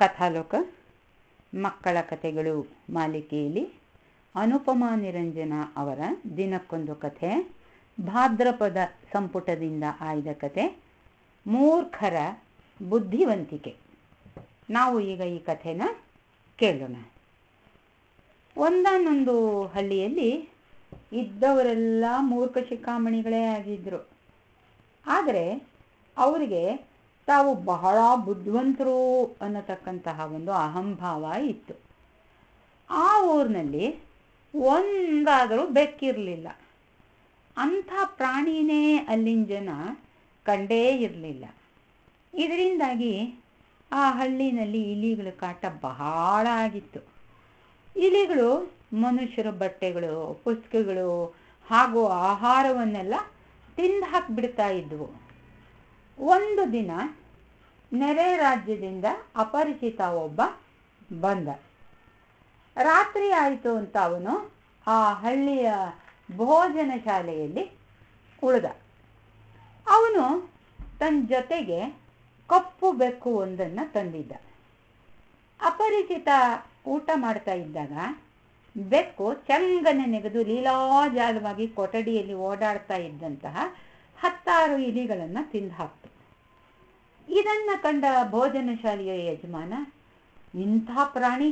ಕಥಾಲೋಕ ಮಕ್ಕಳ ಕಥೆಗಳು ಮಾಲಿಕೆಯಲ್ಲಿ ಅನುಪಮಾ ನಿರಂಜನ ಅವರ ದಿನಕ್ಕೊಂದು ಕಥೆ ಭಾದ್ರಪದ ಸಂಪುಟದಿಂದ ಆಯ್ದ ಕಥೆ ಮೂರ್ಖರ ಬುದ್ಧಿವಂತಿಕೆ ನಾವು ಈಗ ಈ ಕಥೆನ ಕೇಳೋಣ ಒಂದಾನೊಂದು ಹಳ್ಳಿಯಲ್ಲಿ ಇದ್ದವರೆಲ್ಲ ಮೂರ್ಖ ಶಿಖಾಮಣಿಗಳೇ ಆಗಿದ್ರು ಆದರೆ ಅವರಿಗೆ ತಾವು ಬಹಳ ಬುದ್ಧಿವಂತರು ಅನ್ನತಕ್ಕಂತಹ ಒಂದು ಅಹಂಭಾವ ಇತ್ತು ಆ ಊರಿನಲ್ಲಿ ಒಂದಾದರೂ ಬೆಕ್ಕಿರಲಿಲ್ಲ ಅಂಥ ಪ್ರಾಣಿನೇ ಅಲ್ಲಿನ ಜನ ಕಂಡೇ ಇರಲಿಲ್ಲ ಇದರಿಂದಾಗಿ ಆ ಹಳ್ಳಿನಲ್ಲಿ ಇಲಿಗಳ ಕಾಟ ಬಹಳ ಆಗಿತ್ತು ಇಲಿಗಳು ಮನುಷ್ಯರ ಬಟ್ಟೆಗಳು ಪುಸ್ತಕಗಳು ಹಾಗೂ ಆಹಾರವನ್ನೆಲ್ಲ ತಿಂದು ಹಾಕಿಬಿಡ್ತಾ ಇದ್ವು ಒಂದು ದಿನ ನೆರೆ ರಾಜ್ಯದಿಂದ ಅಪರಿಚಿತ ಒಬ್ಬ ಬಂದ ರಾತ್ರಿ ಆಯಿತು ಅಂತ ಅವನು ಆ ಹಳ್ಳಿಯ ಭೋಜನ ಶಾಲೆಯಲ್ಲಿ ಉಳಿದ ಅವನು ತನ್ನ ಜೊತೆಗೆ ಕಪ್ಪು ಬೆಕ್ಕು ಒಂದನ್ನು ತಂದಿದ್ದ ಅಪರಿಚಿತ ಊಟ ಮಾಡ್ತಾ ಇದ್ದಾಗ ಬೆಕ್ಕು ಚಂಗನೆ ನೆಗೆದು ಲೀಲಾಜಾಲವಾಗಿ ಕೊಠಡಿಯಲ್ಲಿ ಓಡಾಡ್ತಾ ಇದ್ದಂತಹ ಹತ್ತಾರು ಇಲಿಗಳನ್ನು ತಿಂದು ಹಾಕ್ತು ಇದನ್ನ ಕಂಡ ಭೋಜನಶಾಲೆಯ ಯಜಮಾನ ಇಂಥ ಪ್ರಾಣಿ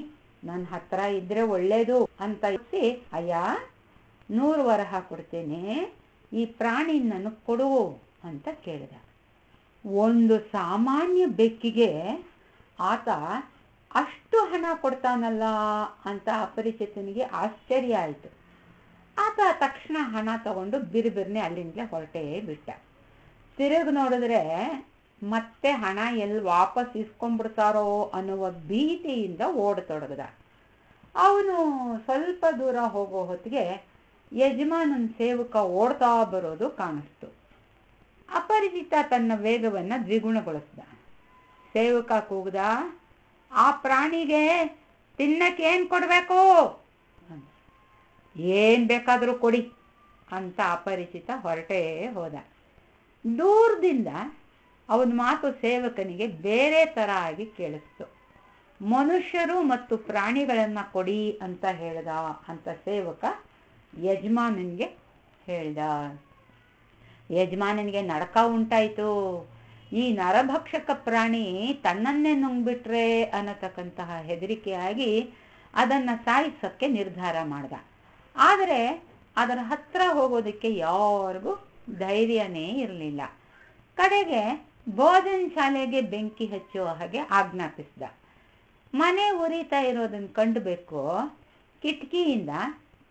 ನನ್ನ ಹತ್ರ ಇದ್ರೆ ಒಳ್ಳೇದು ಅಂತ ಇಸಿ ಅಯ್ಯ ನೂರು ವರಹ ಕೊಡ್ತೇನೆ ಈ ಪ್ರಾಣಿ ನನಗೆ ಕೊಡು ಅಂತ ಕೇಳಿದ ಒಂದು ಸಾಮಾನ್ಯ ಬೆಕ್ಕಿಗೆ ಆತ ಅಷ್ಟು ಹಣ ಕೊಡ್ತಾನಲ್ಲ ಅಂತ ಅಪರಿಚಿತನಿಗೆ ಆಶ್ಚರ್ಯ ಆಯಿತು ಆತ ತಕ್ಷಣ ಹಣ ತಗೊಂಡು ಬಿರುಬಿರ್ನೆ ಅಲ್ಲಿಂದಲೇ ಹೊರಟೇ ಬಿಟ್ಟ ತಿರುಗಿ ನೋಡಿದ್ರೆ ಮತ್ತೆ ಹಣ ಎಲ್ಲಿ ವಾಪಸ್ ಇಸ್ಕೊಂಡ್ಬಿಡ್ತಾರೋ ಅನ್ನುವ ಭೀತಿಯಿಂದ ಓಡತೊಡಗದ ಅವನು ಸ್ವಲ್ಪ ದೂರ ಹೋಗೋ ಹೊತ್ತಿಗೆ ಯಜಮಾನನ ಸೇವಕ ಓಡ್ತಾ ಬರೋದು ಕಾಣಿಸ್ತು ಅಪರಿಚಿತ ತನ್ನ ವೇಗವನ್ನು ದ್ವಿಗುಣಗೊಳಿಸ್ದ ಸೇವಕ ಕೂಗ್ದ ಆ ಪ್ರಾಣಿಗೆ ಏನ್ ಕೊಡಬೇಕು ಏನು ಬೇಕಾದರೂ ಕೊಡಿ ಅಂತ ಅಪರಿಚಿತ ಹೊರಟೇ ಹೋದ ದೂರದಿಂದ ಅವನ ಮಾತು ಸೇವಕನಿಗೆ ಬೇರೆ ತರ ಆಗಿ ಕೇಳಿಸ್ತು ಮನುಷ್ಯರು ಮತ್ತು ಪ್ರಾಣಿಗಳನ್ನು ಕೊಡಿ ಅಂತ ಹೇಳ್ದ ಅಂತ ಸೇವಕ ಯಜಮಾನನಿಗೆ ಹೇಳ್ದ ಯಜಮಾನನಿಗೆ ನಡಕ ಉಂಟಾಯಿತು ಈ ನರಭಕ್ಷಕ ಪ್ರಾಣಿ ತನ್ನನ್ನೇ ನುಂಗ್ಬಿಟ್ರೆ ಅನ್ನತಕ್ಕಂತಹ ಹೆದರಿಕೆಯಾಗಿ ಅದನ್ನು ಸಾಯಿಸೋಕ್ಕೆ ನಿರ್ಧಾರ ಮಾಡ್ದ ಆದರೆ ಅದರ ಹತ್ರ ಹೋಗೋದಕ್ಕೆ ಯಾರಿಗೂ ಧೈರ್ಯನೇ ಇರಲಿಲ್ಲ ಕಡೆಗೆ ಭೋಜನ ಶಾಲೆಗೆ ಬೆಂಕಿ ಹಚ್ಚುವ ಹಾಗೆ ಆಜ್ಞಾಪಿಸಿದ ಮನೆ ಉರಿತಾ ಇರೋದನ್ನು ಕಂಡುಬೇಕು ಕಿಟಕಿಯಿಂದ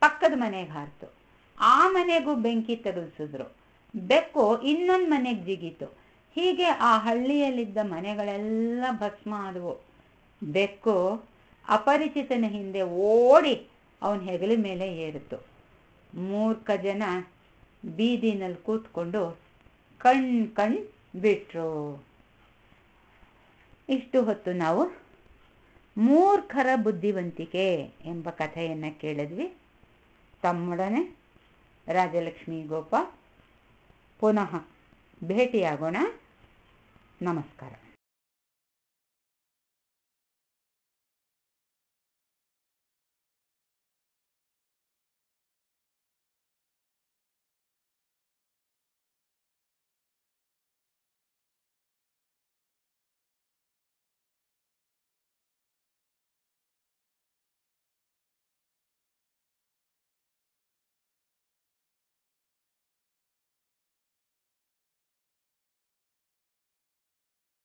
ಪಕ್ಕದ ಮನೆಗೆ ಹಾರಿತು ಆ ಮನೆಗೂ ಬೆಂಕಿ ತಗಲ್ಸಿದ್ರು ಬೆಕ್ಕು ಇನ್ನೊಂದು ಮನೆಗೆ ಜಿಗಿತು ಹೀಗೆ ಆ ಹಳ್ಳಿಯಲ್ಲಿದ್ದ ಮನೆಗಳೆಲ್ಲ ಭಸ್ಮ ಆದವು ಬೆಕ್ಕು ಅಪರಿಚಿತನ ಹಿಂದೆ ಓಡಿ ಅವನ ಹೆಗಲ ಮೇಲೆ ಏರಿತು ಮೂರ್ಖ ಜನ ಬೀದಿನಲ್ಲಿ ಕೂತ್ಕೊಂಡು ಕಣ್ ಕಣ್ ಬಿಟ್ರು ಇಷ್ಟು ಹೊತ್ತು ನಾವು ಮೂರ್ಖರ ಬುದ್ಧಿವಂತಿಕೆ ಎಂಬ ಕಥೆಯನ್ನು ಕೇಳಿದ್ವಿ ತಮ್ಮೊಡನೆ ರಾಜಲಕ್ಷ್ಮಿ ಗೋಪಾಲ್ ಪುನಃ ಭೇಟಿಯಾಗೋಣ ನಮಸ್ಕಾರ